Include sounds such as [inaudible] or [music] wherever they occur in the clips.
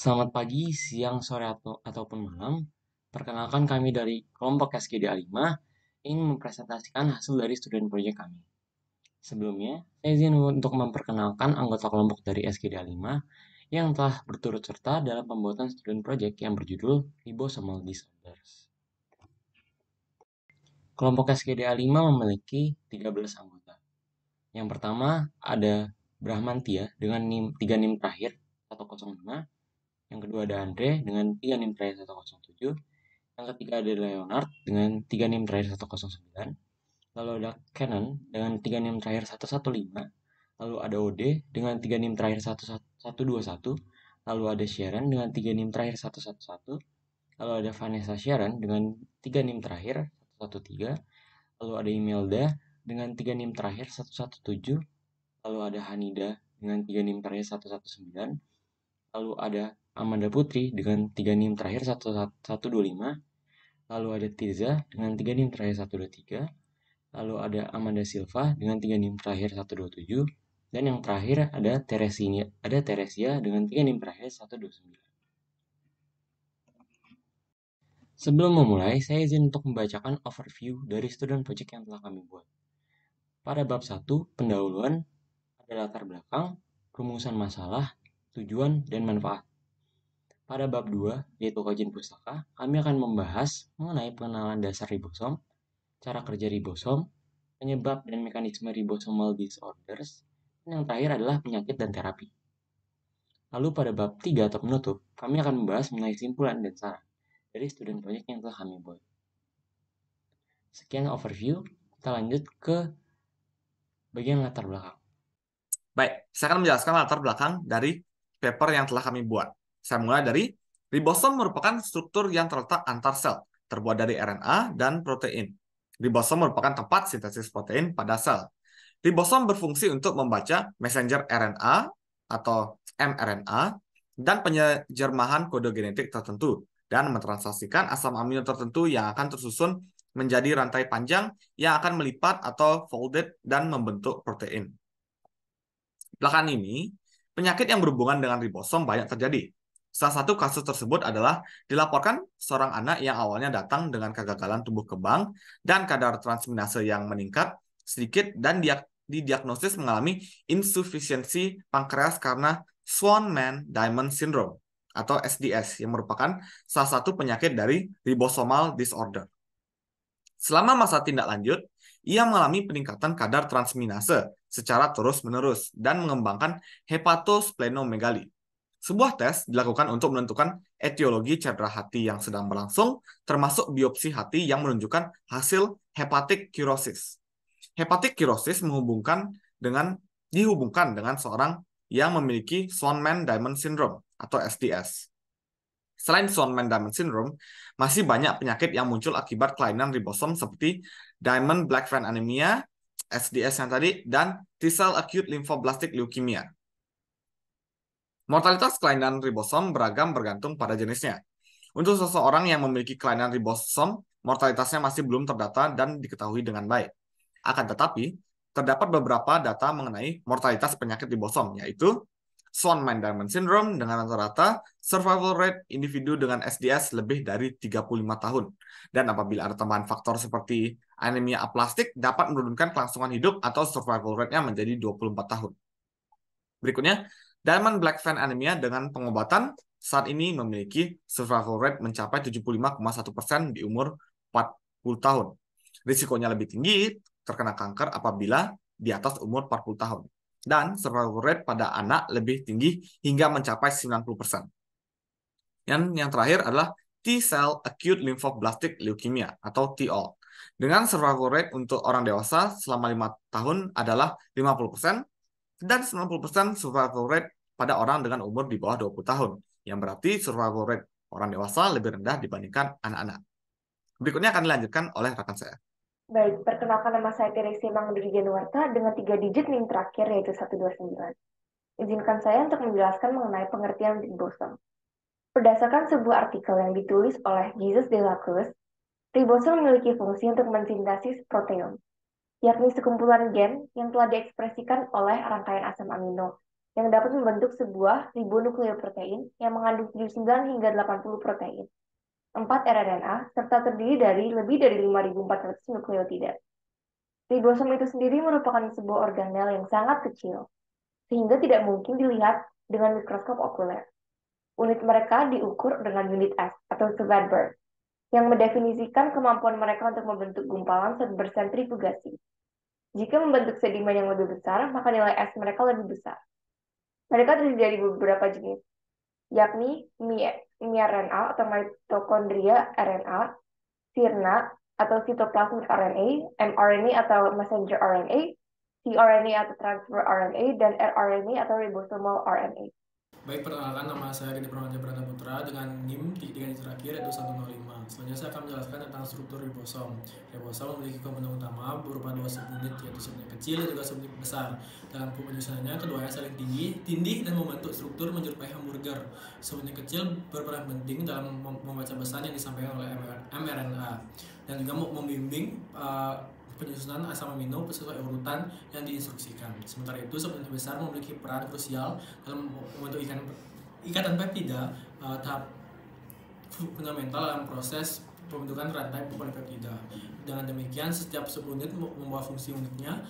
Selamat pagi, siang, sore, atau, ataupun malam. Perkenalkan kami dari kelompok a 5 ingin mempresentasikan hasil dari student project kami. Sebelumnya, saya izin untuk memperkenalkan anggota kelompok dari a 5 yang telah berturut serta dalam pembuatan student project yang berjudul Ribosomal Disorders. Kelompok a 5 memiliki 13 anggota. Yang pertama ada Brahmantia dengan nim, 3 NIM terakhir atau yang kedua ada Andre dengan 3 NIM terakhir 107. Yang ketiga ada Leonard dengan 3 NIM terakhir 109. Lalu ada Canon dengan 3 NIM terakhir 115. Lalu ada Ode dengan 3 NIM terakhir 121. Lalu ada Sharon dengan 3 NIM terakhir 111. Lalu ada Vanessa Sharon dengan 3 NIM terakhir 113. Lalu ada Imelda dengan 3 NIM terakhir 117. Lalu ada Hanida dengan 3 NIM terakhir 119 lalu ada Amanda Putri dengan 3 nim terakhir 125, lalu ada Tiza dengan 3 nim terakhir 123, lalu ada Amanda Silva dengan 3 nim terakhir 127, dan yang terakhir ada Teresia, ada Teresia dengan 3 nim terakhir 129. Sebelum memulai, saya izin untuk membacakan overview dari student project yang telah kami buat. Pada bab 1, pendahuluan, ada latar belakang, rumusan masalah, tujuan, dan manfaat. Pada bab 2, yaitu kajian pustaka, kami akan membahas mengenai pengenalan dasar ribosom, cara kerja ribosom, penyebab dan mekanisme ribosomal disorders, dan yang terakhir adalah penyakit dan terapi. Lalu pada bab 3 atau penutup, kami akan membahas mengenai simpulan dan saran dari student project yang telah kami buat. Sekian overview, kita lanjut ke bagian latar belakang. Baik, saya akan menjelaskan latar belakang dari paper yang telah kami buat. Saya mulai dari ribosom merupakan struktur yang terletak antar sel, terbuat dari RNA dan protein. Ribosom merupakan tempat sintesis protein pada sel. Ribosom berfungsi untuk membaca messenger RNA atau mRNA dan penyejermahan kode genetik tertentu dan mentransaksikan asam amino tertentu yang akan tersusun menjadi rantai panjang yang akan melipat atau folded dan membentuk protein. Belakang ini, Penyakit yang berhubungan dengan ribosom banyak terjadi. Salah satu kasus tersebut adalah dilaporkan seorang anak yang awalnya datang dengan kegagalan tumbuh kembang dan kadar transaminase yang meningkat sedikit dan didiagnosis mengalami insufisiensi pankreas karena swan Diamond Syndrome atau SDS yang merupakan salah satu penyakit dari ribosomal disorder. Selama masa tindak lanjut, ia mengalami peningkatan kadar transminase secara terus-menerus dan mengembangkan hepatosplenomegali. Sebuah tes dilakukan untuk menentukan etiologi cedera hati yang sedang berlangsung, termasuk biopsi hati yang menunjukkan hasil hepatic cirrhosis. Hepatic cirrhosis menghubungkan dengan dihubungkan dengan seorang yang memiliki swanman diamond syndrome atau SDS. Selain swanman diamond syndrome, masih banyak penyakit yang muncul akibat kelainan ribosom seperti diamond black Friend anemia, SDS yang tadi, dan T-cell acute lymphoblastic leukemia. Mortalitas kelainan ribosom beragam bergantung pada jenisnya. Untuk seseorang yang memiliki kelainan ribosom, mortalitasnya masih belum terdata dan diketahui dengan baik. Akan tetapi, terdapat beberapa data mengenai mortalitas penyakit ribosom, yaitu swan main Diamond Syndrome dengan rata-rata survival rate individu dengan SDS lebih dari 35 tahun. Dan apabila ada tambahan faktor seperti anemia aplastik dapat menurunkan kelangsungan hidup atau survival rate-nya menjadi 24 tahun. Berikutnya, Diamond Black Fan Anemia dengan pengobatan saat ini memiliki survival rate mencapai 75,1% di umur 40 tahun. Risikonya lebih tinggi terkena kanker apabila di atas umur 40 tahun dan survival rate pada anak lebih tinggi hingga mencapai 90%. Yang yang terakhir adalah T-cell acute lymphoblastic leukemia atau TOL. Dengan survival rate untuk orang dewasa selama 5 tahun adalah 50% dan 90% survival rate pada orang dengan umur di bawah 20 tahun, yang berarti survival rate orang dewasa lebih rendah dibandingkan anak-anak. Berikutnya akan dilanjutkan oleh rekan saya. Baik, perkenalkan nama saya Teresi Mangduri Januarta dengan tiga digit NIM terakhir yaitu 129. Izinkan saya untuk menjelaskan mengenai pengertian Big Bosom. Berdasarkan sebuah artikel yang ditulis oleh Jesus de la Cruz, ribosom memiliki fungsi untuk mensintesis proteom, yakni sekumpulan gen yang telah diekspresikan oleh rangkaian asam amino yang dapat membentuk sebuah ribonukleoprotein yang mengandung 79 hingga 80 protein. 4 rRNA, serta terdiri dari lebih dari 5.400 nukleotida. Ribosom itu sendiri merupakan sebuah organel yang sangat kecil, sehingga tidak mungkin dilihat dengan mikroskop okuler. Unit mereka diukur dengan unit S atau Svedberg, yang mendefinisikan kemampuan mereka untuk membentuk gumpalan dan bersentrifugasi. Jika membentuk sedimen yang lebih besar, maka nilai S mereka lebih besar. Mereka terdiri dari beberapa jenis, yakni miRNA atau mitokondria RNA, sirna atau sitoplasmic RNA, mRNA atau messenger RNA, tRNA atau transfer RNA, dan rRNA atau ribosomal RNA. Baik perkenalkan nama saya Gede Pramadja Prata Putra dengan NIM yang terakhir yaitu 105. Selanjutnya saya akan menjelaskan tentang struktur ribosom. Ribosom memiliki komponen utama berupa dua subunit yaitu subunit kecil dan juga subunit besar. Dalam penyusunannya keduanya saling tinggi, tindih dan membentuk struktur menyerupai hamburger. Subunit kecil berperan penting dalam membaca pesan yang disampaikan oleh mRNA dan juga membimbing uh, penyusunan asam amino sesuai urutan yang diinstruksikan. Sementara itu, sebagian besar memiliki peran krusial dalam membentuk ikan, ikatan peptida uh, tahap fundamental dalam proses pembentukan rantai polipeptida. Dengan demikian, setiap subunit membawa fungsi uniknya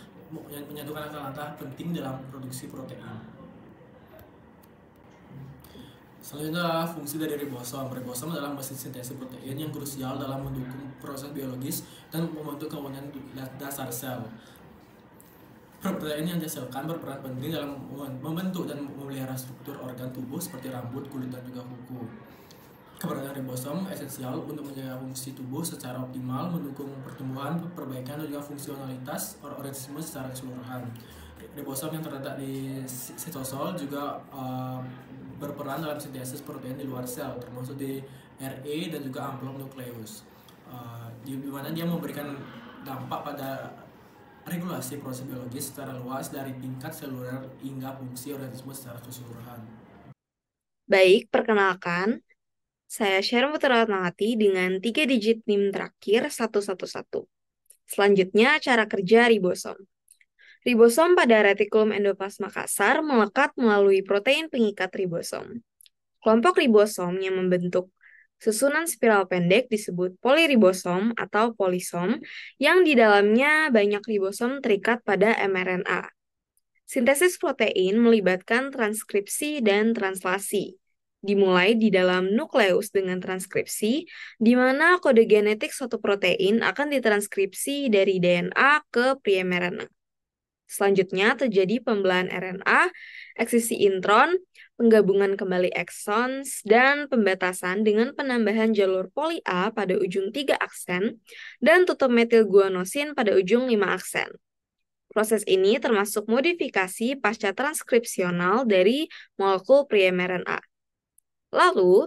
yang menyatukan langkah-langkah penting dalam produksi protein. Selanjutnya adalah fungsi dari ribosom. Ribosom adalah mesin sintesis protein yang krusial dalam mendukung proses biologis dan membentuk komponen dasar sel. Protein yang dihasilkan berperan penting dalam membentuk dan memelihara struktur organ tubuh seperti rambut, kulit, dan juga kuku. Keberadaan ribosom esensial untuk menjaga fungsi tubuh secara optimal, mendukung pertumbuhan, perbaikan, dan juga fungsionalitas organisme secara keseluruhan. Ribosom yang terletak di sitosol juga uh, berperan dalam sintesis protein di luar sel, termasuk di RA dan juga amplop nukleus. Uh, di mana dia memberikan dampak pada regulasi proses biologis secara luas dari tingkat seluler hingga fungsi organisme secara keseluruhan. Baik, perkenalkan. Saya Sharon putra dengan tiga digit NIM terakhir 111. Selanjutnya, cara kerja ribosom. Ribosom pada retikulum endoplasma kasar melekat melalui protein pengikat ribosom. Kelompok ribosom yang membentuk susunan spiral pendek disebut poliribosom atau polisom yang di dalamnya banyak ribosom terikat pada mRNA. Sintesis protein melibatkan transkripsi dan translasi dimulai di dalam nukleus dengan transkripsi, di mana kode genetik suatu protein akan ditranskripsi dari DNA ke primer Selanjutnya terjadi pembelahan RNA, eksisi intron, penggabungan kembali exons dan pembatasan dengan penambahan jalur poli A pada ujung 3 aksen dan tutup metil guanosin pada ujung 5 aksen. Proses ini termasuk modifikasi pasca transkripsional dari molekul pre-mRNA. Lalu,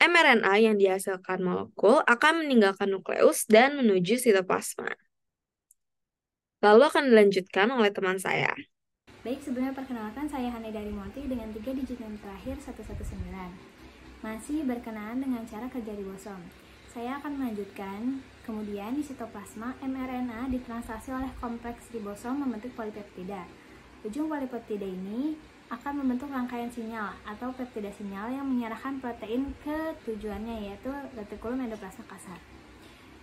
mRNA yang dihasilkan molekul akan meninggalkan nukleus dan menuju sitoplasma. Lalu akan dilanjutkan oleh teman saya. Baik, sebelumnya perkenalkan saya Hane dari Monti dengan tiga digit yang terakhir 119. Masih berkenaan dengan cara kerja ribosom. Saya akan melanjutkan, kemudian di sitoplasma mRNA ditranslasi oleh kompleks ribosom membentuk polipeptida. Ujung polipeptida ini akan membentuk rangkaian sinyal atau peptida sinyal yang menyerahkan protein ke tujuannya yaitu retikulum endoplasma kasar.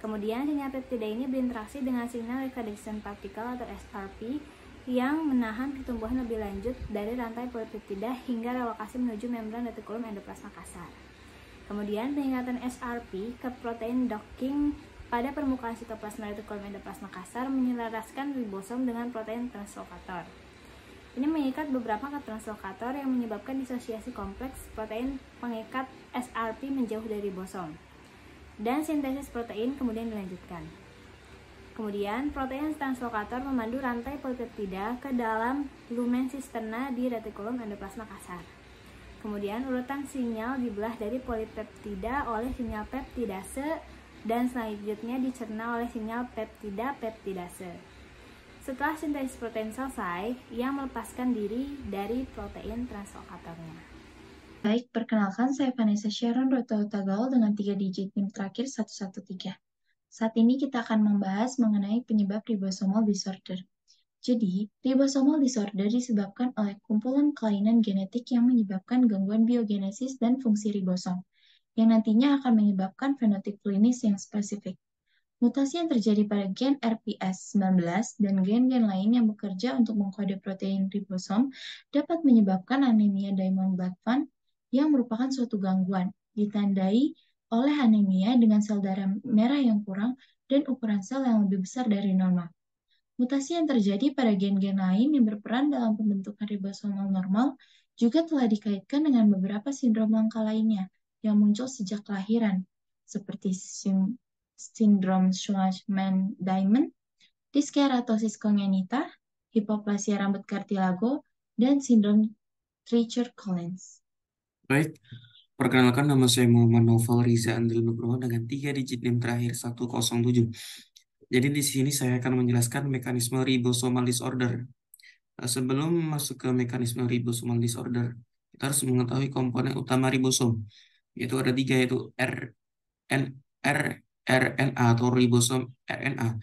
Kemudian sinyal peptida ini berinteraksi dengan sinyal recognition particle atau SRP yang menahan pertumbuhan lebih lanjut dari rantai polipeptida hingga relokasi menuju membran retikulum endoplasma kasar. Kemudian peningkatan SRP ke protein docking pada permukaan sitoplasma retikulum endoplasma kasar menyelaraskan ribosom dengan protein translokator. Ini mengikat beberapa ke translokator yang menyebabkan disosiasi kompleks protein pengikat SRP menjauh dari ribosom dan sintesis protein kemudian dilanjutkan. Kemudian, protein translokator memandu rantai polipeptida ke dalam lumen sisterna di retikulum endoplasma kasar. Kemudian, urutan sinyal dibelah dari polipeptida oleh sinyal peptidase dan selanjutnya dicerna oleh sinyal peptida peptidase. Setelah sintesis protein selesai, ia melepaskan diri dari protein translokatornya. Baik, perkenalkan saya Vanessa Sharon Roto Tagal dengan tiga digit NIM terakhir 113. Saat ini kita akan membahas mengenai penyebab ribosomal disorder. Jadi, ribosomal disorder disebabkan oleh kumpulan kelainan genetik yang menyebabkan gangguan biogenesis dan fungsi ribosom, yang nantinya akan menyebabkan fenotip klinis yang spesifik. Mutasi yang terjadi pada gen RPS19 dan gen-gen lain yang bekerja untuk mengkode protein ribosom dapat menyebabkan anemia diamond black fund yang merupakan suatu gangguan, ditandai oleh anemia dengan sel darah merah yang kurang dan ukuran sel yang lebih besar dari normal. Mutasi yang terjadi pada gen-gen lain yang berperan dalam pembentukan ribosomal normal juga telah dikaitkan dengan beberapa sindrom langka lainnya yang muncul sejak kelahiran, seperti sindrom Schwarzman-Diamond, diskeratosis kongenita, hipoplasia rambut kartilago, dan sindrom Treacher-Collins. Baik, perkenalkan nama saya Muhammad Novel Riza Andri Nugroho dengan tiga digit NIM terakhir 107. Jadi di sini saya akan menjelaskan mekanisme ribosomal disorder. Nah, sebelum masuk ke mekanisme ribosomal disorder, kita harus mengetahui komponen utama ribosom. Yaitu ada tiga, yaitu R, N, R, RNA atau ribosom RNA,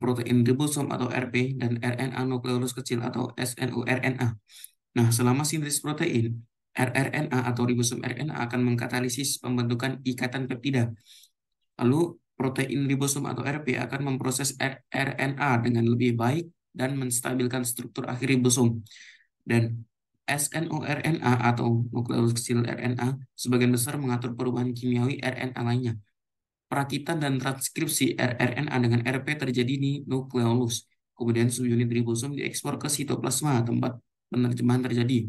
protein ribosom atau RP, dan RNA nukleolus kecil atau SNURNA. Nah, selama sintesis protein, rRNA atau ribosom RNA akan mengkatalisis pembentukan ikatan peptida. Lalu protein ribosom atau RP akan memproses rRNA dengan lebih baik dan menstabilkan struktur akhir ribosom. Dan SNORNA atau nukleosil RNA sebagian besar mengatur perubahan kimiawi RNA lainnya. Perakitan dan transkripsi rRNA dengan RP terjadi di nukleolus. Kemudian subunit ribosom diekspor ke sitoplasma tempat penerjemahan terjadi.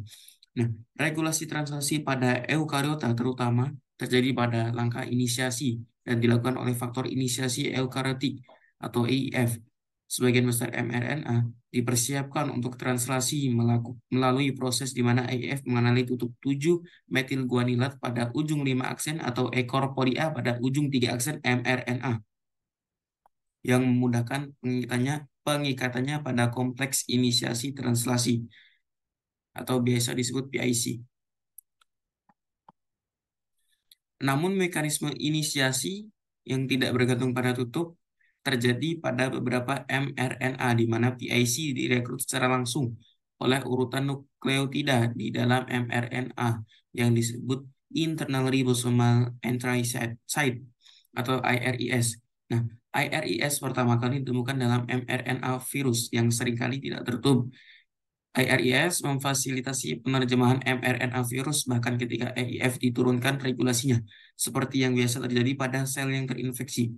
Nah, regulasi transaksi pada eukariota terutama terjadi pada langkah inisiasi dan dilakukan oleh faktor inisiasi eukariotik atau EIF. Sebagian besar mRNA dipersiapkan untuk translasi melalui proses di mana EIF mengenali tutup 7 metil guanilat pada ujung 5 aksen atau ekor poli A pada ujung 3 aksen mRNA yang memudahkan pengikatannya, pengikatannya pada kompleks inisiasi translasi atau biasa disebut PIC. Namun mekanisme inisiasi yang tidak bergantung pada tutup terjadi pada beberapa mRNA di mana PIC direkrut secara langsung oleh urutan nukleotida di dalam mRNA yang disebut internal ribosomal entry site atau IRES. Nah, IRES pertama kali ditemukan dalam mRNA virus yang seringkali tidak tertutup IRIS memfasilitasi penerjemahan mRNA virus bahkan ketika EIF diturunkan regulasinya, seperti yang biasa terjadi pada sel yang terinfeksi.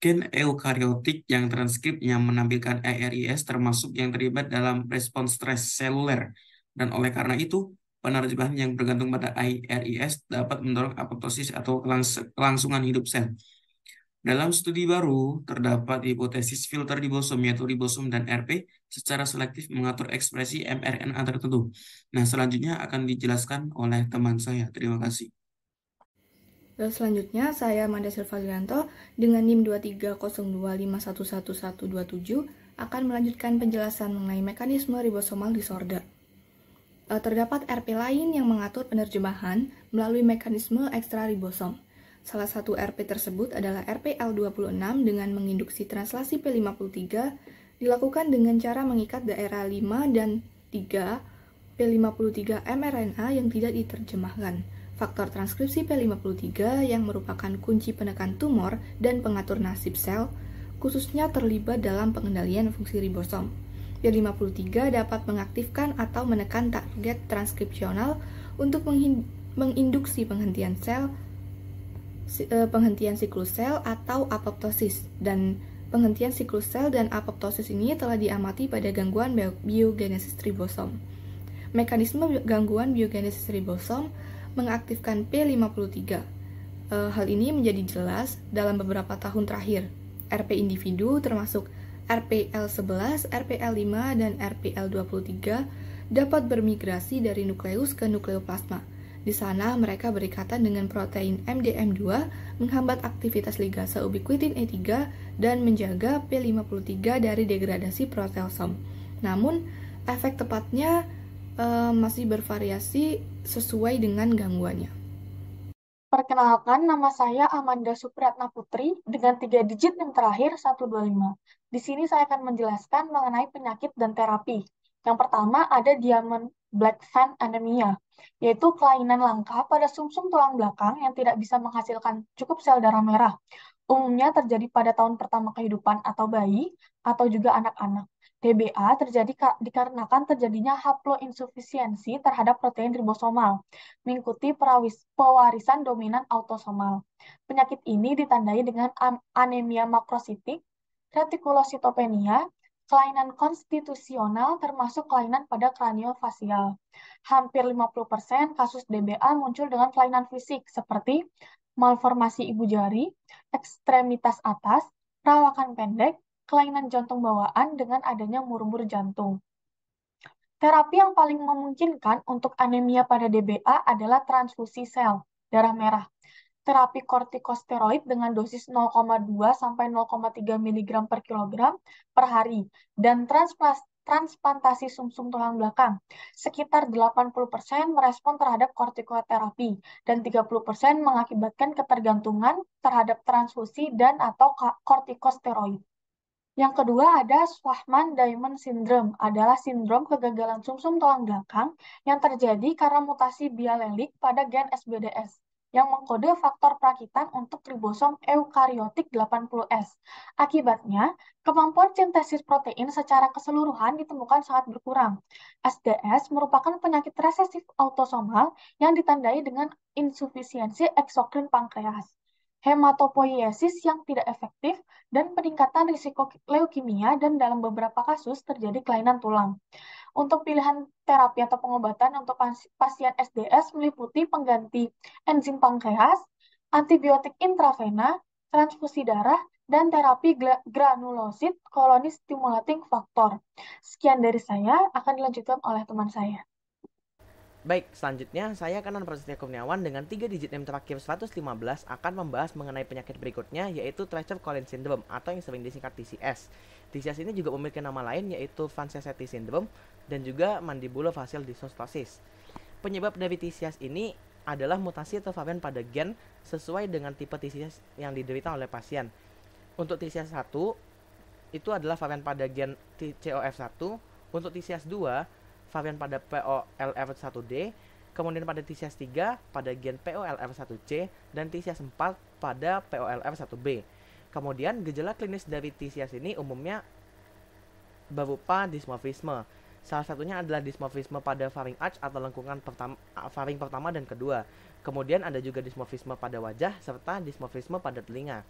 Gen eukariotik yang transkripnya menampilkan IRIS termasuk yang terlibat dalam respon stres seluler, dan oleh karena itu, penerjemahan yang bergantung pada IRIS dapat mendorong apoptosis atau kelangsungan hidup sel. Dalam studi baru, terdapat hipotesis filter ribosom, yaitu ribosom dan RP, secara selektif mengatur ekspresi mRNA tertentu. Nah, selanjutnya akan dijelaskan oleh teman saya. Terima kasih. Dan selanjutnya, saya Manda Silvadrianto dengan NIM 23025111127 akan melanjutkan penjelasan mengenai mekanisme ribosomal disorder. Eh, terdapat RP lain yang mengatur penerjemahan melalui mekanisme ekstra ribosom Salah satu RP tersebut adalah RPL26 dengan menginduksi translasi P53 dilakukan dengan cara mengikat daerah 5 dan 3 P53 mRNA yang tidak diterjemahkan. Faktor transkripsi P53 yang merupakan kunci penekan tumor dan pengatur nasib sel, khususnya terlibat dalam pengendalian fungsi ribosom. P53 dapat mengaktifkan atau menekan target transkripsional untuk menginduksi penghentian sel Eh, penghentian siklus sel atau apoptosis dan penghentian siklus sel dan apoptosis ini telah diamati pada gangguan biogenesis ribosom. Mekanisme gangguan biogenesis ribosom mengaktifkan P53. Eh, hal ini menjadi jelas dalam beberapa tahun terakhir. RP individu termasuk RPL11, RPL5, dan RPL23 dapat bermigrasi dari nukleus ke nukleoplasma di sana, mereka berikatan dengan protein MDM2, menghambat aktivitas ligase ubiquitin E3, dan menjaga P53 dari degradasi proteosom. Namun, efek tepatnya e, masih bervariasi sesuai dengan gangguannya. Perkenalkan, nama saya Amanda Supriyatna Putri dengan tiga digit yang terakhir 125. Di sini saya akan menjelaskan mengenai penyakit dan terapi. Yang pertama ada diamond black fan anemia, yaitu kelainan langka pada sumsum tulang belakang yang tidak bisa menghasilkan cukup sel darah merah. Umumnya terjadi pada tahun pertama kehidupan atau bayi atau juga anak-anak. DBA terjadi dikarenakan terjadinya haploinsufisiensi terhadap protein ribosomal, mengikuti pewarisan dominan autosomal. Penyakit ini ditandai dengan anemia makrositik, retikulositopenia, kelainan konstitusional termasuk kelainan pada kraniofasial. Hampir 50% kasus DBA muncul dengan kelainan fisik seperti malformasi ibu jari, ekstremitas atas, perawakan pendek, kelainan jantung bawaan dengan adanya murmur jantung. Terapi yang paling memungkinkan untuk anemia pada DBA adalah transfusi sel, darah merah terapi kortikosteroid dengan dosis 0,2 sampai 0,3 mg per kilogram per hari dan transplantasi transplantasi sumsum -sum tulang belakang. Sekitar 80% merespon terhadap kortikoterapi dan 30% mengakibatkan ketergantungan terhadap transfusi dan atau kortikosteroid. Yang kedua ada Swahman-Diamond syndrome, adalah sindrom kegagalan sumsum -sum tulang belakang yang terjadi karena mutasi bialelik pada gen SBDS yang mengkode faktor perakitan untuk ribosom eukariotik 80S. Akibatnya, kemampuan sintesis protein secara keseluruhan ditemukan sangat berkurang. SDS merupakan penyakit resesif autosomal yang ditandai dengan insufisiensi eksokrin pankreas, hematopoiesis yang tidak efektif, dan peningkatan risiko leukemia dan dalam beberapa kasus terjadi kelainan tulang. Untuk pilihan terapi atau pengobatan untuk pasien SDS meliputi pengganti enzim pankreas, antibiotik intravena, transfusi darah, dan terapi granulosit koloni stimulating faktor. Sekian dari saya, akan dilanjutkan oleh teman saya. Baik, selanjutnya saya Kanan Prasetya Kurniawan dengan 3 digit name terakhir 115 akan membahas mengenai penyakit berikutnya yaitu Treacher Collins Syndrome atau yang sering disingkat TCS. TCS ini juga memiliki nama lain yaitu Francesetti Syndrome dan juga Facial Dysostosis. Penyebab dari TCS ini adalah mutasi atau varian pada gen sesuai dengan tipe TCS yang diderita oleh pasien. Untuk TCS 1 itu adalah varian pada gen COF1, untuk TCS 2 varian pada POLR1D, kemudian pada TCS3 pada gen POLR1C, dan TCS4 pada POLR1B. Kemudian gejala klinis dari TCS ini umumnya berupa dismorfisme. Salah satunya adalah dismorfisme pada faring arch atau lengkungan pertama, faring pertama dan kedua. Kemudian ada juga dismorfisme pada wajah serta dismorfisme pada telinga.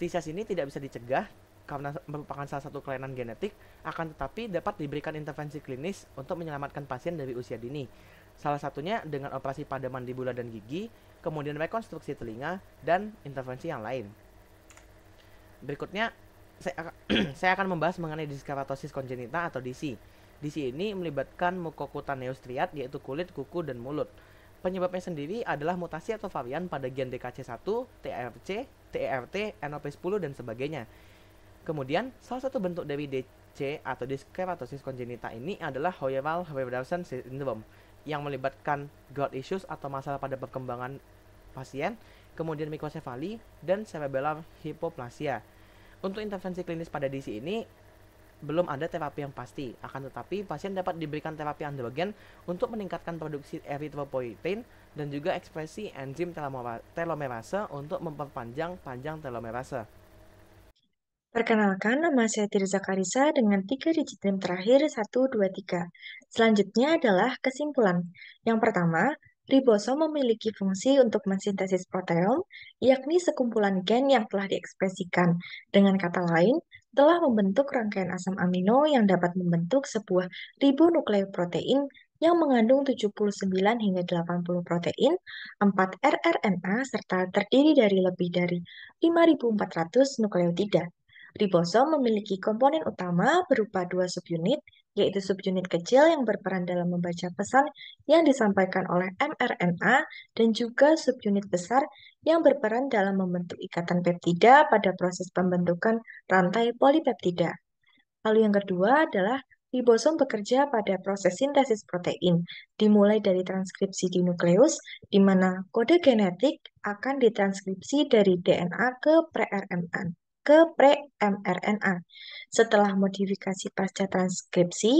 TCS ini tidak bisa dicegah karena merupakan salah satu kelainan genetik, akan tetapi dapat diberikan intervensi klinis untuk menyelamatkan pasien dari usia dini. Salah satunya dengan operasi pada mandibula dan gigi, kemudian rekonstruksi telinga, dan intervensi yang lain. Berikutnya, saya, akan [clears throat] membahas mengenai diskeratosis kongenita atau DC. DC ini melibatkan mukokutaneus triad, yaitu kulit, kuku, dan mulut. Penyebabnya sendiri adalah mutasi atau varian pada gen DKC1, TRC, TERT, NOP10, dan sebagainya Kemudian salah satu bentuk dari DC atau diskeratosis kongenita ini adalah Hoyeval Rhodawson syndrome yang melibatkan growth issues atau masalah pada perkembangan pasien, kemudian mikrosefali dan cerebellar hipoplasia. Untuk intervensi klinis pada DC ini belum ada terapi yang pasti. Akan tetapi, pasien dapat diberikan terapi androgen untuk meningkatkan produksi erythropoietin dan juga ekspresi enzim telomerase untuk memperpanjang panjang telomerase. Perkenalkan, nama saya Tirza Karisa dengan tiga digit name terakhir 123. Selanjutnya adalah kesimpulan. Yang pertama, ribosom memiliki fungsi untuk mensintesis proteom, yakni sekumpulan gen yang telah diekspresikan. Dengan kata lain, telah membentuk rangkaian asam amino yang dapat membentuk sebuah ribonukleoprotein yang mengandung 79 hingga 80 protein, 4 rRNA, serta terdiri dari lebih dari 5.400 nukleotida. Ribosom memiliki komponen utama berupa dua subunit, yaitu subunit kecil yang berperan dalam membaca pesan yang disampaikan oleh mRNA dan juga subunit besar yang berperan dalam membentuk ikatan peptida pada proses pembentukan rantai polipeptida. Lalu yang kedua adalah ribosom bekerja pada proses sintesis protein, dimulai dari transkripsi di nukleus, di mana kode genetik akan ditranskripsi dari DNA ke pre-RNA ke pre-mRNA. Setelah modifikasi pasca transkripsi,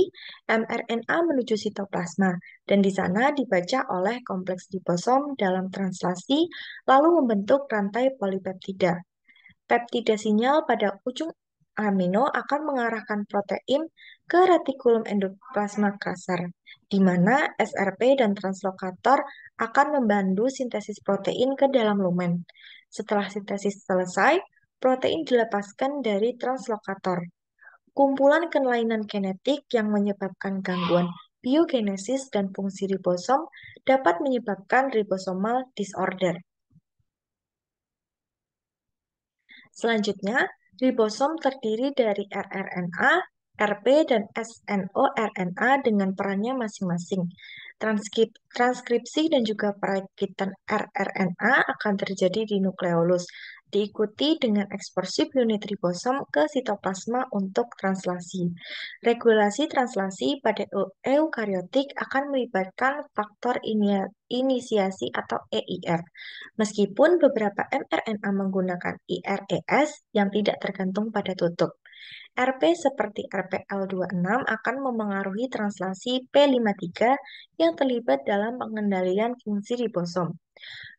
mRNA menuju sitoplasma dan di sana dibaca oleh kompleks ribosom dalam translasi lalu membentuk rantai polipeptida. Peptida sinyal pada ujung amino akan mengarahkan protein ke retikulum endoplasma kasar, di mana SRP dan translokator akan membantu sintesis protein ke dalam lumen. Setelah sintesis selesai, protein dilepaskan dari translokator, kumpulan kelainan genetik yang menyebabkan gangguan biogenesis dan fungsi ribosom dapat menyebabkan ribosomal disorder. Selanjutnya, ribosom terdiri dari rRNA, RP, dan SNORNA dengan perannya masing-masing. transkripsi dan juga perakitan rRNA akan terjadi di nukleolus, diikuti dengan eksporsif unit ribosom ke sitoplasma untuk translasi. Regulasi translasi pada eukariotik akan melibatkan faktor inisiasi atau EIR, meskipun beberapa mRNA menggunakan IRES yang tidak tergantung pada tutup. RP seperti RPL26 akan memengaruhi translasi P53 yang terlibat dalam pengendalian fungsi ribosom.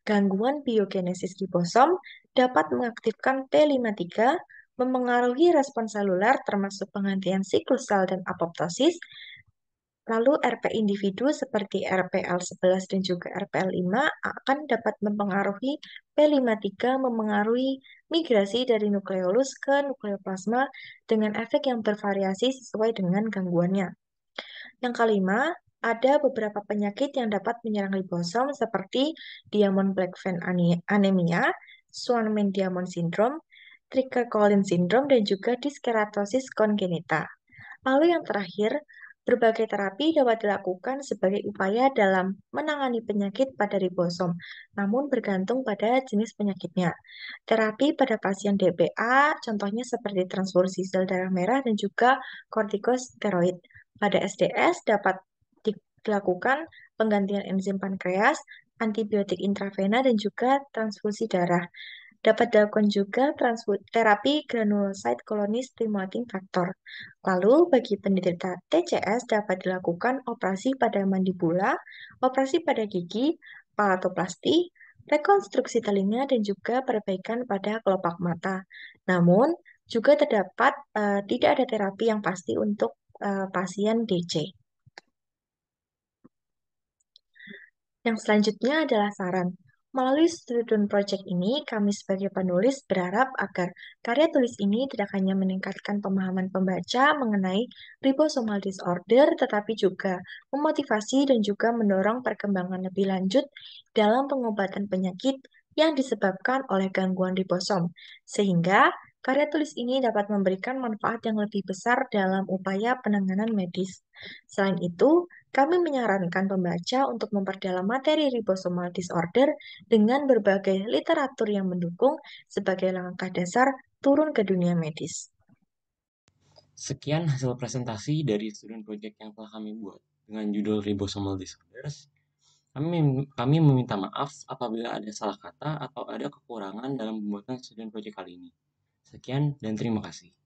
Gangguan biogenesis ribosom dapat mengaktifkan P53, memengaruhi respon seluler termasuk penghentian siklus sel dan apoptosis, lalu RP individu seperti RPL11 dan juga RPL5 akan dapat mempengaruhi P53 memengaruhi migrasi dari nukleolus ke nukleoplasma dengan efek yang bervariasi sesuai dengan gangguannya. Yang kelima, ada beberapa penyakit yang dapat menyerang ribosom seperti diamond black vein anemia, Swan-Diamond syndrome, tricker syndrome, dan juga diskeratosis kongenita. Lalu yang terakhir, berbagai terapi dapat dilakukan sebagai upaya dalam menangani penyakit pada ribosom, namun bergantung pada jenis penyakitnya. Terapi pada pasien DPA, contohnya seperti transfusi sel darah merah dan juga kortikosteroid. Pada SDS dapat dilakukan penggantian enzim pankreas antibiotik intravena dan juga transfusi darah. Dapat dilakukan juga terapi granulocyte colony stimulating factor. Lalu, bagi penderita TCS dapat dilakukan operasi pada mandibula, operasi pada gigi, palatoplasti, rekonstruksi telinga, dan juga perbaikan pada kelopak mata. Namun, juga terdapat uh, tidak ada terapi yang pasti untuk uh, pasien DC. Yang selanjutnya adalah saran. Melalui Student Project ini, kami sebagai penulis berharap agar karya tulis ini tidak hanya meningkatkan pemahaman pembaca mengenai ribosomal disorder, tetapi juga memotivasi dan juga mendorong perkembangan lebih lanjut dalam pengobatan penyakit yang disebabkan oleh gangguan ribosom, sehingga karya tulis ini dapat memberikan manfaat yang lebih besar dalam upaya penanganan medis. Selain itu, kami menyarankan pembaca untuk memperdalam materi ribosomal disorder dengan berbagai literatur yang mendukung sebagai langkah dasar turun ke dunia medis. Sekian hasil presentasi dari student project yang telah kami buat dengan judul Ribosomal Disorders. Kami, kami meminta maaf apabila ada salah kata atau ada kekurangan dalam pembuatan student project kali ini. Sekian dan terima kasih.